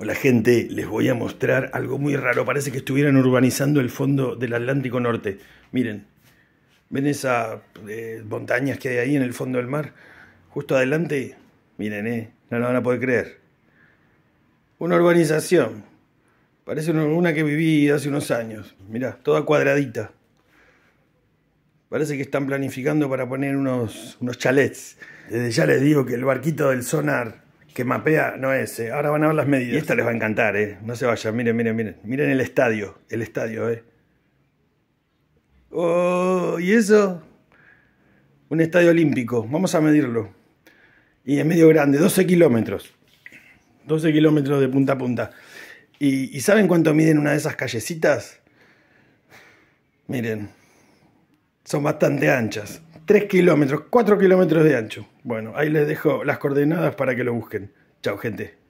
Hola gente, les voy a mostrar algo muy raro. Parece que estuvieran urbanizando el fondo del Atlántico Norte. Miren, ven esas eh, montañas que hay ahí en el fondo del mar. Justo adelante, miren, eh, no lo van a poder creer. Una urbanización. Parece una que viví hace unos años. Mirá, toda cuadradita. Parece que están planificando para poner unos, unos chalets. Desde ya les digo que el barquito del sonar que mapea, no es. Eh. Ahora van a ver las medidas. Y esta les va a encantar, ¿eh? No se vayan, miren, miren, miren. Miren el estadio, el estadio, ¿eh? Oh, ¿y eso? Un estadio olímpico, vamos a medirlo. Y es medio grande, 12 kilómetros. 12 kilómetros de punta a punta. ¿Y, ¿Y saben cuánto miden una de esas callecitas? Miren, son bastante anchas. 3 kilómetros, 4 kilómetros de ancho. Bueno, ahí les dejo las coordenadas para que lo busquen. Chao, gente.